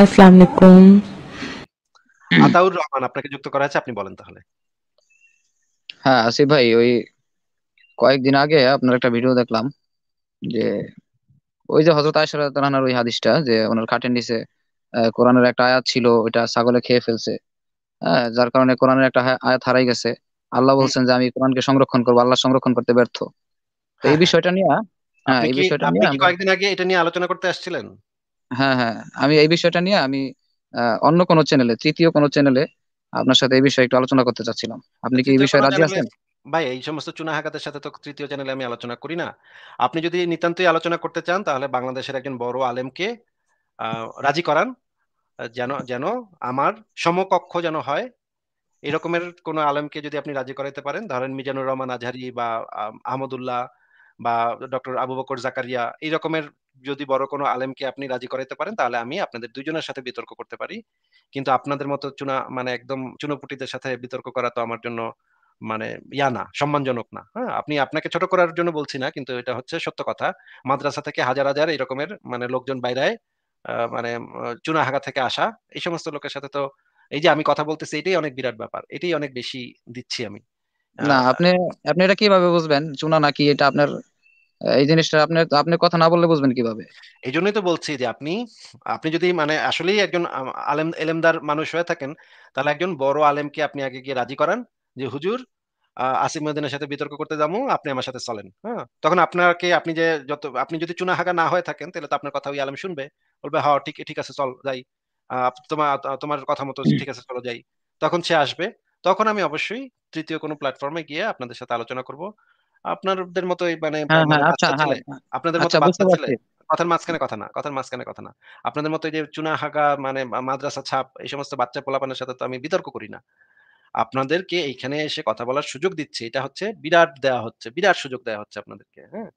আসসালামু আলাইকুম আতাউর রহমান আপনাকে যুক্ত করা আছে আপনি বলেন তাহলে হ্যাঁ ভাই ওই কয়েকদিন আগে আপনার একটা ভিডিও দেখলাম যে ওই যে ওই হাদিসটা যে ওনার খাটের নিচে কোরআনের একটা আয়াত ছিল ওটা ছাগলে খেয়ে ফেলছে হ্যাঁ যার কারণে কোরআনের একটা আয়াত হারাই গেছে আল্লাহ বলছেন যে আমি কোরআনকে সংরক্ষণ করবো আল্লাহ সংরক্ষণ করতে ব্যর্থ এই হ্যাঁ, হ্যাঁ। বিষয়টা নিয়ে হ্যাঁ এই বিষয়টা নিয়ে কয়েকদিন আগে এটা নিয়ে আলোচনা করতে আসছিলেন হ্যাঁ হ্যাঁ আমি এই বিষয়টা নিয়ে আমি অন্য কোনো চ্যানেলে তৃতীয় কোনো চ্যানেলে আপনার সাথে এই বিষয়ে একটু আলোচনা করতে চাচ্ছিলাম আপনি কি এই বিষয়ে রাজি আছেন ভাই এই সমস্ত চুনা হাকাতের সাথে তো তৃতীয় চ্যানেলে আমি আলোচনা করি না আপনি যদি নিতান্তই আলোচনা করতে চান তাহলে বাংলাদেশের একজন বড় আলেমকে রাজি করান যেন যেন আমার সমকক্ষ যেন হয় এরকমের কোন আলেমকে যদি আপনি রাজি করাইতে পারেন ধরেন মিজানুর রহমান আজহারি বা আহমদুল্লাহ বা ডক্টর আবু বকর জাকারিয়া এই রকমের যদি বড় কোনো আলেমকে আপনি রাজি করাইতে পারেন তাহলে আমি আপনাদের দুজনের সাথে বিতর্ক করতে পারি কিন্তু আপনাদের মতো চুনা মানে একদম চুনোপুটিদের সাথে বিতর্ক করা তো আমার জন্য মানে ইয়া না সম্মানজনক না হ্যাঁ আপনি আপনাকে ছোট করার জন্য বলছি না কিন্তু এটা হচ্ছে সত্য কথা মাদ্রাসা থেকে হাজার হাজার এরকমের মানে লোকজন বাইরায় মানে চুনা হাগা থেকে আসা এই সমস্ত লোকের সাথে তো এই যে আমি কথা বলতেছি এটাই অনেক বিরাট ব্যাপার এটাই অনেক বেশি দিচ্ছি আমি না আপনি আপনি এটা কিভাবে বুঝবেন চুনা নাকি এটা আপনার এই জিনিসটা আপনি আপনি কথা না বললে বুঝবেন কিভাবে এই জন্যই তো বলছি যে আপনি আপনি যদি মানে আসলেই একজন আলেম এলেমদার মানুষ হয়ে থাকেন তাহলে একজন বড় আলেমকে আপনি আগে গিয়ে রাজি করান যে হুজুর আসিম উদ্দিনের সাথে বিতর্ক করতে যাবো আপনি আমার সাথে চলেন হ্যাঁ তখন আপনাকে আপনি যে যত আপনি যদি চুনা চুনাহাগা না হয়ে থাকেন তাহলে তো আপনার কথা ওই আলেম শুনবে বলবে হ্যাঁ ঠিক ঠিক আছে চল যাই তোমার তোমার কথা মতো ঠিক আছে চলো যাই তখন সে আসবে তখন আমি অবশ্যই তৃতীয় কোনো প্ল্যাটফর্মে গিয়ে আপনাদের সাথে আলোচনা করব মানে হ্যাঁ, মানে হ্যাঁ, আচ্ছা, হ্যাঁ। আপনাদের আচ্ছা, মতো মানে বাচ্চা ছেলে আপনাদের মতো বাচ্চা ছেলে কথার মাঝখানে কথা না কথার মাঝখানে কথা না আপনাদের মতো যে চুনা হাঁকা মানে মাদ্রাসা ছাপ এই সমস্ত বাচ্চা পোলাপানের সাথে তো আমি বিতর্ক করি না আপনাদেরকে এইখানে এসে কথা বলার সুযোগ দিচ্ছে এটা হচ্ছে বিরাট দেয়া হচ্ছে বিরাট সুযোগ দেয়া হচ্ছে আপনাদেরকে হ্যাঁ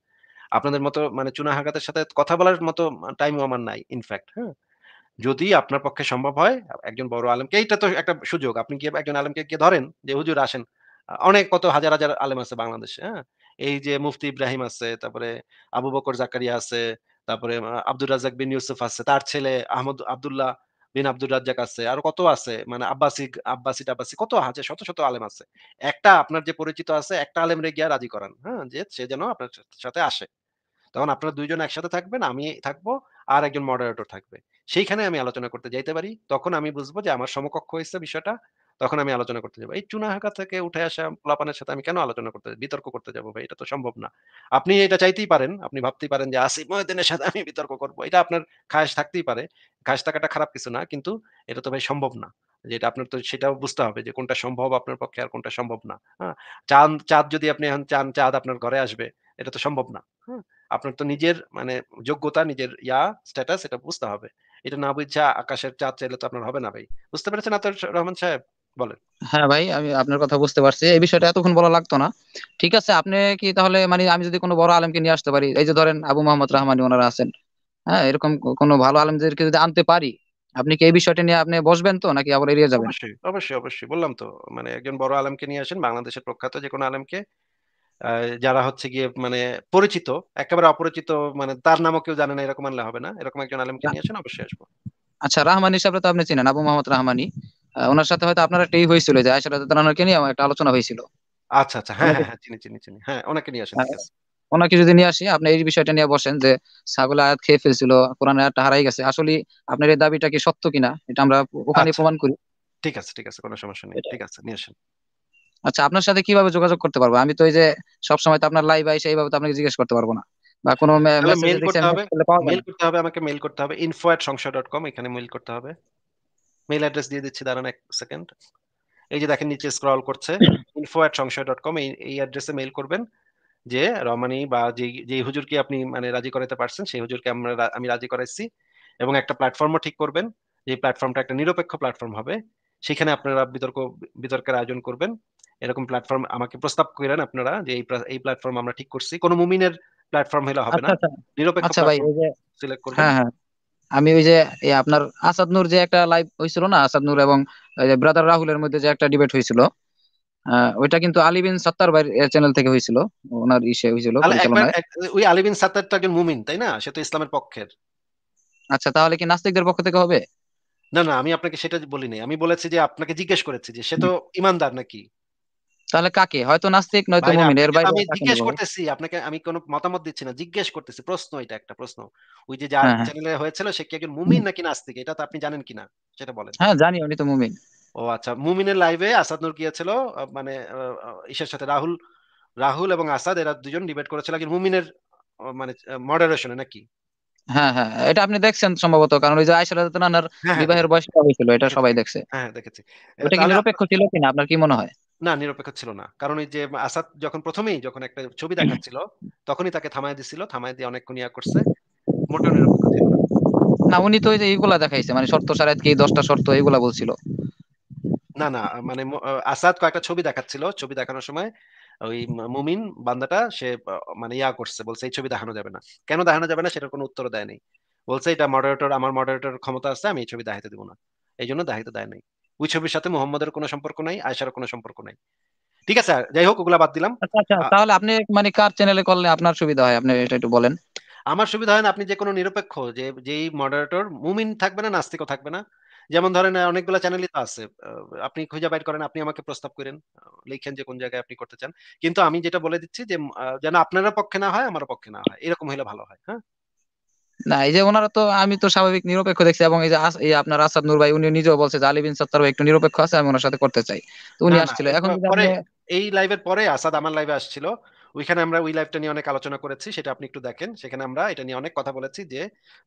আপনাদের মতো মানে চুনা হাগাতের সাথে কথা বলার মতো টাইমও আমার নাই ইনফ্যাক্ট হ্যাঁ যদি আপনার পক্ষে সম্ভব হয় একজন বড় আলমকে এইটা তো একটা সুযোগ আপনি গিয়ে একজন আলমকে গিয়ে ধরেন যে হুজুর আসেন অনেক কত হাজার হাজার আলেম আছে বাংলাদেশে হ্যাঁ এই যে মুফতি ইব্রাহিম আছে তারপরে আবু বকর জাকারিয়া আছে তারপরে আব্দুর রাজাক বিন ইউসুফ আছে তার ছেলে আহমদ আবদুল্লাহ বিন আব্দুর রাজ্জাক আছে আর কত আছে মানে আব্বাসি আব্বাসি টাব্বাসি কত আছে শত শত আলেম আছে একটা আপনার যে পরিচিত আছে একটা আলেম রে গিয়া রাজি করান হ্যাঁ যে সে যেন আপনার সাথে আসে তখন আপনারা দুইজন একসাথে থাকবেন আমি থাকবো আর একজন মডারেটর থাকবে সেইখানে আমি আলোচনা করতে যাইতে পারি তখন আমি বুঝবো যে আমার সমকক্ষ হয়েছে বিষয়টা তখন আমি আলোচনা করতে যাবো এই চুনা হাঁকা থেকে উঠে আসা পোলাপানের সাথে আমি কেন আলোচনা করতে যাবো বিতর্ক করতে যাবো ভাই এটা তো সম্ভব না আপনি এটা চাইতেই পারেন আপনি ভাবতেই পারেন যে আসিফ মহিউদ্দিনের সাথে আমি বিতর্ক করব এটা আপনার খাস থাকতেই পারে খাস থাকাটা খারাপ কিছু না কিন্তু এটা তো ভাই সম্ভব না যেটা আপনার তো সেটাও বুঝতে হবে যে কোনটা সম্ভব আপনার পক্ষে আর কোনটা সম্ভব না হ্যাঁ চাঁদ চাঁদ যদি আপনি এখন চান চাঁদ আপনার ঘরে আসবে এটা তো সম্ভব না হ্যাঁ আপনার তো নিজের মানে যোগ্যতা নিজের ইয়া স্ট্যাটাস এটা বুঝতে হবে এটা না বুঝছে আকাশের চাঁদ চাইলে তো আপনার হবে না ভাই বুঝতে পেরেছেন আতর রহমান সাহেব বলেন হ্যাঁ ভাই আমি আপনার কথা বুঝতে পারছি এই বিষয়টা এতক্ষণ বলা লাগতো না ঠিক আছে আপনি কি তাহলে মানে আমি যদি কোনো বড় আলেমকে নিয়ে আসতে পারি এই যে ধরেন আবু মোহাম্মদ রাহমানি ওনারা আছেন হ্যাঁ এরকম কোন ভালো আলেমদেরকে যদি আনতে পারি আপনি কি এই বিষয়টা নিয়ে আপনি বসবেন তো নাকি আবার এড়িয়ে যাবেন অবশ্যই অবশ্যই অবশ্যই বললাম তো মানে একজন বড় আলেমকে নিয়ে আসেন বাংলাদেশের প্রখ্যাত যে কোনো আলেমকে যারা হচ্ছে গিয়ে মানে পরিচিত একেবারে অপরিচিত মানে তার নামও কেউ জানে না এরকম আনলে হবে না এরকম একজন আলেমকে আচ্ছা। নিয়ে আসেন অবশ্যই আসবো আচ্ছা রাহমানি হিসাবে তো আপনি চিনেন আবু মোহাম্মদ রাহমানি ওনার সাথে হয়তো আপনার একটা হয়েছিল যে আয়সা রাদিয়াল্লাহু নিয়ে একটা আলোচনা হয়েছিল আচ্ছা আচ্ছা হ্যাঁ, হ্যাঁ হ্যাঁ চিনি চিনি চিনি হ্যাঁ ওনাকে নিয়ে আসেন হ্যাঁ, ওনাকে যদি নিয়ে আসি আপনি এই বিষয়টা নিয়ে বসেন যে ছাগল আয়াত খেয়ে ফেলছিল কোরআন আয়াতটা হারাই গেছে আসলে আপনার এই দাবিটা কি সত্য কিনা এটা আমরা ওখানে আচ্ছা। প্রমাণ করি ঠিক আছে ঠিক আছে কোনো সমস্যা নেই ঠিক আছে নিয়ে আসেন আচ্ছা আপনার সাথে কিভাবে যোগাযোগ করতে পারবো আমি তো এই যে সব সময় তো আপনার লাইভ আইসে এইভাবে তো আপনাকে জিজ্ঞেস করতে পারবো না বা কোনো মেসেজ হবে মেইল করতে হবে আমাকে মেইল করতে হবে এখানে মেইল করতে হবে মেইল অ্যাড্রেস দিয়ে দিচ্ছি দাঁড়ান এক সেকেন্ড এই যে দেখেন নিচে স্ক্রল করছে info at Songshoy dot com এই অ্যাড্রেসে মেইল করবেন যে রমানি বা যে যে হুজুরকে আপনি মানে রাজি করাতে পারছেন সেই হুজুরকে আমরা আমি রাজি করাইছি এবং একটা প্ল্যাটফর্মও ঠিক করবেন যে প্ল্যাটফর্মটা একটা নিরপেক্ষ প্ল্যাটফর্ম হবে সেখানে আপনারা বিতর্ক বিতর্কের আয়োজন করবেন এরকম প্ল্যাটফর্ম আমাকে প্রস্তাব করেন আপনারা যে এই এই প্ল্যাটফর্ম আমরা ঠিক করছি কোনো মুমিনের প্ল্যাটফর্ম হলে হবে না আচ্ছা, আচ্ছা। নিরপেক্ষ সিলেক্ট আচ্ছা করবেন হ্যাঁ, হ্যাঁ। আমি ওই যে আপনার আসাদ নূর যে একটা লাইভ হয়েছিল না আসাদ নূর এবং ব্রাদার রাহুলের মধ্যে যে একটা ডিবেট হয়েছিল ওইটা কিন্তু আলিবিন সাত্তার ভাইয়ের চ্যানেল থেকে হয়েছিল ওনার ইসে হয়েছিল ওই আলিবিন সাত্তার তো একজন মুমিন তাই না সে তো ইসলামের পক্ষের আচ্ছা তাহলে কি নাস্তিকদের পক্ষ থেকে হবে না না আমি আপনাকে সেটা বলিনি আমি বলেছি যে আপনাকে জিজ্ঞেস করেছি যে সে তো ইমানদার নাকি তাহলে কাকে হয়তো নাস্তিক নয়তো মুমিন এর বাইরে আমি জিজ্ঞেস করতেছি আপনাকে আমি কোনো মতামত দিচ্ছি না জিজ্ঞেস করতেছি প্রশ্ন এটা একটা প্রশ্ন ওই যে যার চ্যানেলে হ্যাঁ। হয়েছিল সে কি একজন মুমিন নাকি নাস্তিক এটা তো আপনি জানেন কিনা সেটা বলেন হ্যাঁ জানি উনি তো মুমিন ও আচ্ছা মুমিনের লাইভে আসাদ নূর গিয়েছিল মানে ইসের সাথে রাহুল রাহুল এবং আসাদ এরা দুজন ডিবেট করেছিল একজন মুমিনের মানে মডারেশনে নাকি হ্যাঁ হ্যাঁ এটা আপনি দেখছেন সম্ভবত কারণ ওই যে আয়েশা রাদিয়াল্লাহু আনহার হ্যাঁ, হ্যাঁ। বিবাহের বয়সটা হয়েছিল এটা সবাই দেখছে হ্যাঁ দেখেছি এটা কি নিরপেক্ষ ছিল কিনা আপনার কি মনে হয় না নিরপেক্ষ ছিল না কারণ এই যে আসাদ যখন প্রথমেই যখন একটা ছবি দেখাচ্ছিল তখনই তাকে থামাই দিছিল থামাই দিয়ে অনেক কুনিয়া করছে মোটেও নিরপেক্ষ ছিল না উনি তো এইগুলা দেখাইছে মানে শর্ত সারাত কি 10টা শর্ত এইগুলা বলছিল না না মানে আসাদ কয়েকটা ছবি দেখাচ্ছিল ছবি দেখানোর সময় ওই মুমিন বান্দাটা সে মানে ইয়া করছে বলছে এই ছবি দেখানো যাবে না কেন দেখানো যাবে না সেটার কোনো উত্তর দেয় নাই বলছে এটা মডারেটর আমার মডারেটর ক্ষমতা আছে আমি এই ছবি দেখাইতে দিব না এই জন্য দেখাইতে দেয় নাই ওই ছবির সাথে মোহাম্মদের কোনো সম্পর্ক নাই আয়সার কোনো সম্পর্ক নাই ঠিক আছে যাই হোক ওগুলা বাদ দিলাম আচ্ছা, আচ্ছা, তাহলে আপনি মানে কার চ্যানেলে করলে আপনার সুবিধা হয় আপনি এটা একটু বলেন আমার সুবিধা হয় না আপনি যে কোনো নিরপেক্ষ যে যেই মডারেটর মুমিন থাকবে না নাস্তিকও থাকবে না যেমন ধরেন অনেকগুলো চ্যানেলই তো আছে আপনি খুঁজে বাইর করেন আপনি আমাকে প্রস্তাব করেন লিখেন যে কোন জায়গায় আপনি করতে চান কিন্তু আমি যেটা বলে দিচ্ছি যে যেন আপনার পক্ষে না হয় আমার পক্ষে না হয় এরকম হলে ভালো হয় হ্যাঁ না এই যে ওনারা তো আমি তো স্বাভাবিক নিরপেক্ষ দেখছি এবং এই যে এই আপনার আসাদ নূর ভাই উনি নিজেও বলছে যে আলী বিন সাত্তার একটু নিরপেক্ষ আছে আমি ওনার সাথে করতে চাই তো উনি আসছিল এখন পরে এই লাইভের পরে আসাদ আমার লাইভে আসছিল ওইখানে আমরা ওই লাইভটা নিয়ে অনেক আলোচনা করেছি সেটা আপনি একটু দেখেন সেখানে আমরা এটা নিয়ে অনেক কথা বলেছি যে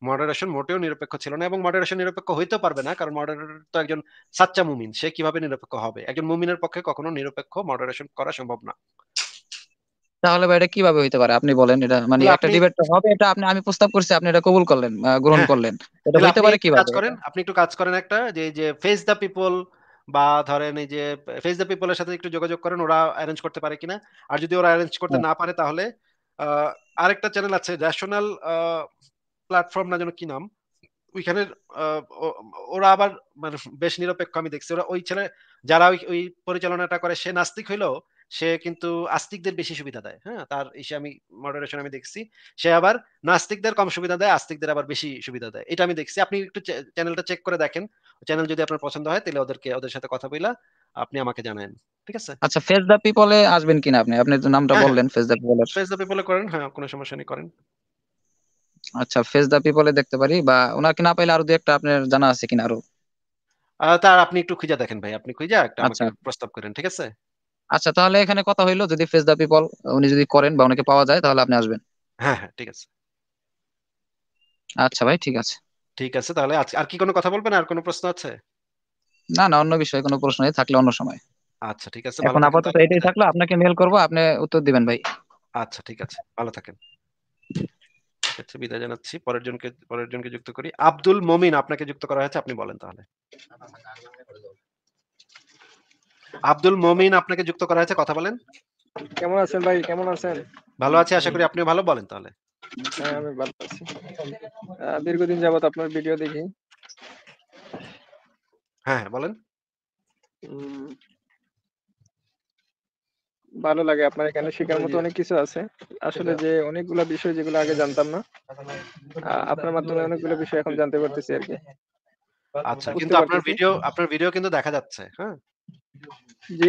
মডারেশন মোটেও নিরপেক্ষ ছিল না এবং মডারেশন নিরপেক্ষ হইতে পারবে না কারণ মডারেটর তো একজন সাচ্চা মুমিন সে কিভাবে নিরপেক্ষ হবে একজন মুমিনের পক্ষে কখনো নিরপেক্ষ মডারেশন করা সম্ভব না তাহলে ভাই এটা কিভাবে হইতে পারে আপনি বলেন এটা মানে একটা ডিবেট হবে এটা আপনি আমি প্রস্তাব করছি আপনি এটা কবুল করলেন হ্যাঁ। গ্রহণ করলেন এটা হইতে পারে কিভাবে কাজ করেন আপনি একটু কাজ করেন একটা যে যে ফেস দা পিপল বা ধরেন এই যে ফেস দা পিপলের সাথে একটু যোগাযোগ করেন ওরা অ্যারেঞ্জ করতে পারে কিনা আর যদি ওরা অ্যারেঞ্জ করতে হ্যাঁ। না পারে তাহলে আরেকটা চ্যানেল আছে ন্যাশনাল প্ল্যাটফর্ম না যেন কি নাম ওইখানে ওরা আবার মানে বেশ নিরপেক্ষ আমি দেখছি ওরা ওই ছেলে যারা ওই পরিচালনাটা করে সে নাস্তিক হইলেও সে কিন্তু আস্তিকদের বেশি সুবিধা দেয় হ্যাঁ তার এসে আমি মডারেশন আমি দেখছি সে আবার নাস্তিকদের কম সুবিধা দেয় আস্তিকদের আবার বেশি সুবিধা দেয় এটা আমি দেখছি আপনি একটু চ্যানেলটা চেক করে দেখেন চ্যানেল যদি আপনার পছন্দ হয় তাহলে ওদেরকে ওদের সাথে কথা বলা আপনি আমাকে জানেন ঠিক আছে আচ্ছা ফেস দা পিপলে আসবেন কিনা আপনি আপনি তো নামটা হ্যাঁ, বললেন ফেস দা পিপলে ফেস দা পিপলে করেন হ্যাঁ কোনো সমস্যা নেই করেন আচ্ছা ফেস দা পিপলে দেখতে পারি বা ওনাকে না পাইলে আরো দুই একটা আপনার জানা আছে কিনা আরো তার আপনি একটু খুঁজে দেখেন ভাই আপনি খুঁজে একটা আচ্ছা। আমাকে প্রস্তাব করেন ঠিক আছে আচ্ছা তাহলে এখানে কথা হইলো যদি ফেস দা পিপল উনি যদি করেন বা উনাকে পাওয়া যায় তাহলে আপনি আসবেন হ্যাঁ হ্যাঁ ঠিক আছে আচ্ছা ভাই ঠিক আছে ঠিক আছে তাহলে আর কি কোনো কথা বলবেন আর কোনো প্রশ্ন আছে না না অন্য বিষয়ে কোনো প্রশ্ন থাকলে অন্য সময় আচ্ছা ঠিক আছে এখন আপাতত এটাই থাকলো আপনাকে মেল করব আপনি উত্তর দিবেন ভাই আচ্ছা ঠিক আছে ভালো থাকেন আচ্ছা বিদায় জানাচ্ছি পরের জনকে পরের জনকে যুক্ত করি আব্দুল মমিন আপনাকে যুক্ত করা হয়েছে আপনি বলেন তাহলে আব্দুল মমিন আপনাকে যুক্ত করা হয়েছে কথা বলেন কেমন আছেন ভাই কেমন আছেন ভালো আছি আশা করি আপনি ভালো বলেন তাহলে হ্যাঁ, আমি ভালো আছি দীর্ঘদিন যাবত আপনার ভিডিও দেখি হ্যাঁ, হ্যাঁ বলেন ভালো লাগে আপনার এখানে শেখার মতো অনেক কিছু আছে আসলে যে অনেকগুলো বিষয় যেগুলো আগে জানতাম না আপনার মাধ্যমে অনেকগুলো বিষয় এখন জানতে পারতেছি আর কি আচ্ছা কিন্তু আপনার ভিডিও আপনার ভিডিও কিন্তু দেখা যাচ্ছে হ্যাঁ জি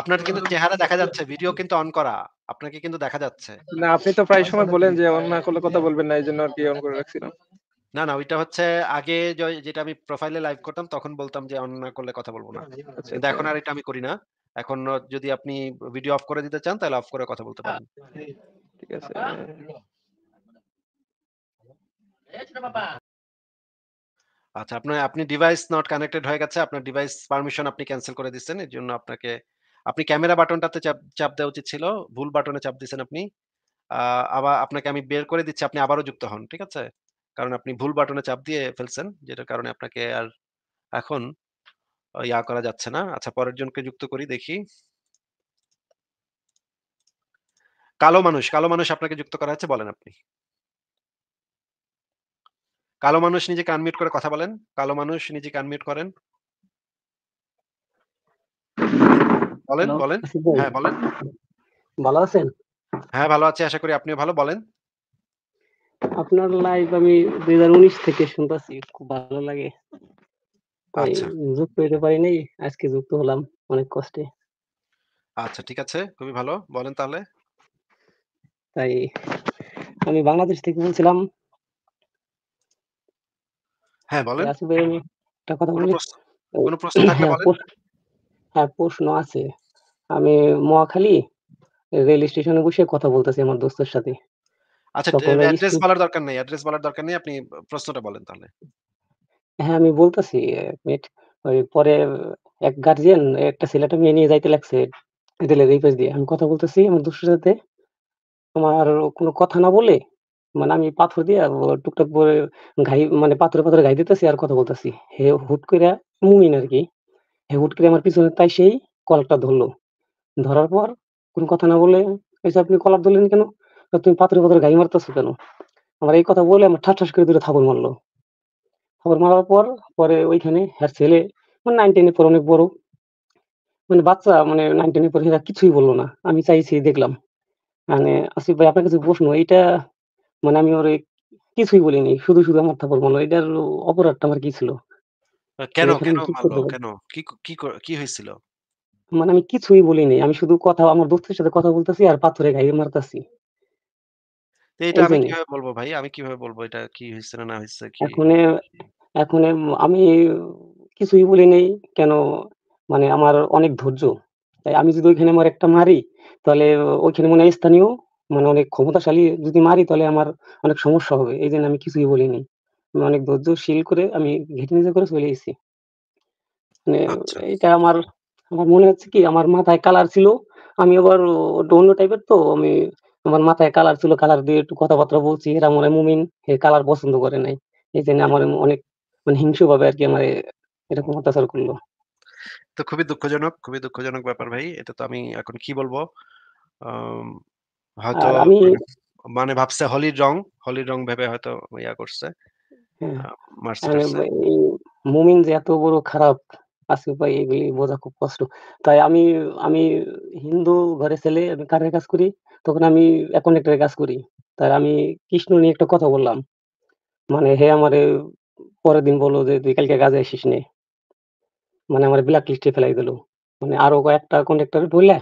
আপনার কিন্তু চেহারা দেখা যাচ্ছে ভিডিও কিন্তু অন করা আপনাকে কিন্তু দেখা যাচ্ছে না আপনি তো প্রায় সময় বলেন যে অন না করলে কথা বলবেন না এই জন্য আর কি অন করে রাখছিলাম না না ওইটা হচ্ছে আগে যেটা আমি প্রোফাইলে লাইভ করতাম তখন বলতাম যে অন না করলে কথা বলবো না আচ্ছা, আচ্ছা। এখন আর এটা আমি করি না এখন যদি আপনি ভিডিও অফ করে দিতে চান তাহলে অফ করে কথা বলতে পারেন ঠিক আছে আচ্ছা আপনার আপনি ডিভাইস নট কানেক্টেড হয়ে গেছে আপনার ডিভাইস পারমিশন আপনি ক্যান্সেল করে দিচ্ছেন এর জন্য আপনাকে আপনি ক্যামেরা বাটনটাতে চাপ চাপ দেওয়া উচিত ছিল ভুল বাটনে চাপ দিচ্ছেন আপনি আবার আপনাকে আমি বের করে দিচ্ছি আপনি আবারও যুক্ত হন ঠিক আছে কারণ আপনি ভুল বাটনে চাপ দিয়ে ফেলছেন যেটার কারণে আপনাকে আর এখন ইয়া করা যাচ্ছে না আচ্ছা পরের জনকে যুক্ত করি দেখি কালো মানুষ কালো মানুষ আপনাকে যুক্ত করা হচ্ছে বলেন আপনি কালো মানুষ নিজেকে আনমিউট করে কথা বলেন কালো মানুষ নিজেকে আনমিউট করেন বলেন বলেন হ্যাঁ বলেন ভালো আছেন হ্যাঁ ভালো আছি আশা করি আপনিও ভালো বলেন আপনার লাইভ আমি দুই হাজার উনিশ থেকে শুনতেছি খুব ভালো লাগে আচ্ছা। যুক্ত হতে পারি নাই আজকে যুক্ত হলাম অনেক কষ্টে আচ্ছা ঠিক আছে খুবই ভালো বলেন তাহলে তাই আমি বাংলাদেশ থেকে বলছিলাম হ্যাঁ বলেন। একটা কথা বলি। কোনো প্রশ্ন থাকলে হ্যাঁ, বলেন। হ্যাঁ প্রশ্ন আছে। আমি মহাখালী রেল স্টেশনে বসে কথা বলতেছি আমার দোস্তর সাথে। আচ্ছা ওই অ্যাড্রেস বলার দরকার অ্যাড্রেস বলার দরকার আপনি প্রশ্নটা বলেন তাহলে। হ্যাঁ, আমি মিনিট। ওই পরে এক গার্ডিয়ান একটা ছেলেটা মেয়ে নিয়ে যাইতে লাগছে দিয়ে। আমি কথা বলতেছি আমার দোস্তর সাথে। তোমার কোনো কথা না বলে মানে আমি পাথর দিয়ে টুকটাক করে ঘাই মানে পাথরে পাথরে ঘাই দিতেছি আর কথা বলতেছি হে হুট করে মুমিন আর কি হে হুট করে আমার পিছনে তাই সেই কলারটা ধরলো ধরার পর কোন কথা না বলে এসে আপনি কলার ধরলেন কেন তুমি পাথরে পাথরে ঘাই মারতেছো কেন আমার এই কথা বলে আমার ঠাস ঠাস করে দূরে থাপড় মারলো থাপড় মারার পর পরে ওইখানে হ্যার ছেলে মানে নাইন টেনের পর অনেক বড় মানে বাচ্চা মানে নাইন টেনের পর কিছুই বললো না আমি চাইছি দেখলাম মানে আসিফ ভাই আপনার কাছে প্রশ্ন এইটা মানে আমি ওর কিছুই বলিনি শুধু শুধু আমার থাপড় মারলো এটার অপরাধটা আমার কি ছিল কেন কেন কেন কি কি হয়েছিল মানে আমি কিছুই বলিনি আমি শুধু কথা আমার দোস্তের সাথে কথা বলতেছি আর পাথরে গাই মারতাছি এটা আমি কিভাবে বলবো ভাই আমি কিভাবে বলবো এটা কি হয়েছে না হয়েছে কি এখন এখন আমি কিছুই বলি নাই কেন মানে আমার অনেক ধৈর্য তাই আমি যদি ওইখানে আমার একটা মারি তাহলে ওইখানে মনে হয় স্থানীয় মানে অনেক ক্ষমতাশালী যদি মারি তাহলে আমার অনেক সমস্যা হবে এই জন্য আমি কিছুই বলিনি অনেক ধৈর্যশীল করে আমি ঘেটে নিজে করে চলে এসেছি মানে আচ্ছা। এটা আমার আমার মনে হচ্ছে কি আমার মাথায় কালার ছিল আমি আবার অন্য টাইপের তো আমি আমার মাথায় কালার ছিল কালার দিয়ে একটু কথাবার্তা বলছি এরা মনে মুমিন হে কালার পছন্দ করে নাই এই জন্য আমার অনেক মানে হিংস্র ভাবে আর কি আমার এরকম অত্যাচার করলো তো খুবই দুঃখজনক খুবই দুঃখজনক ব্যাপার ভাই এটা তো আমি এখন কি বলবো হয়তো মানে, মানে ভাবছে হলির রং হলির রং ভেবে হয়তো ইয়া করছে হ্যাঁ। মুমিন যে এত বড় খারাপ আছে উপায় এগুলি বোঝা খুব কষ্ট তাই আমি আমি হিন্দু ঘরে ছেলে আমি কারের কাজ করি তখন আমি অ্যাকাউন্টের কাজ করি তাই আমি কৃষ্ণ নিয়ে একটা কথা বললাম মানে হে আমার পরের দিন বললো যে তুই কালকে কাজে আসিস নে মানে আমার ব্ল্যাক লিস্টে ফেলাই দিল মানে আরো কয়েকটা কন্ট্রাক্টর বললে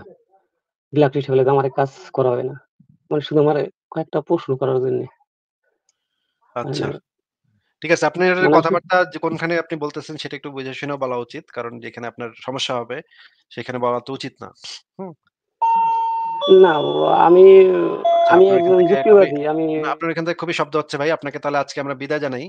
ব্ল্যাক লিস্টে ফেলে আমার কাজ করা হবে না মানে শুধু আমার কয়েকটা প্রশ্ন করার জন্য আচ্ছা ঠিক আছে আপনি মানে কথাবার্তা যে কোনখানে আপনি বলতেছেন সেটা একটু বুঝে শুনে বলা উচিত কারণ যেখানে আপনার সমস্যা হবে সেখানে বলা তো উচিত না না আমি আচ্ছা, আমি একজন যুক্তিবাদী আমি আপনার এখান থেকে খুবই শব্দ হচ্ছে ভাই আপনাকে তাহলে আজকে আমরা বিদায় জানাই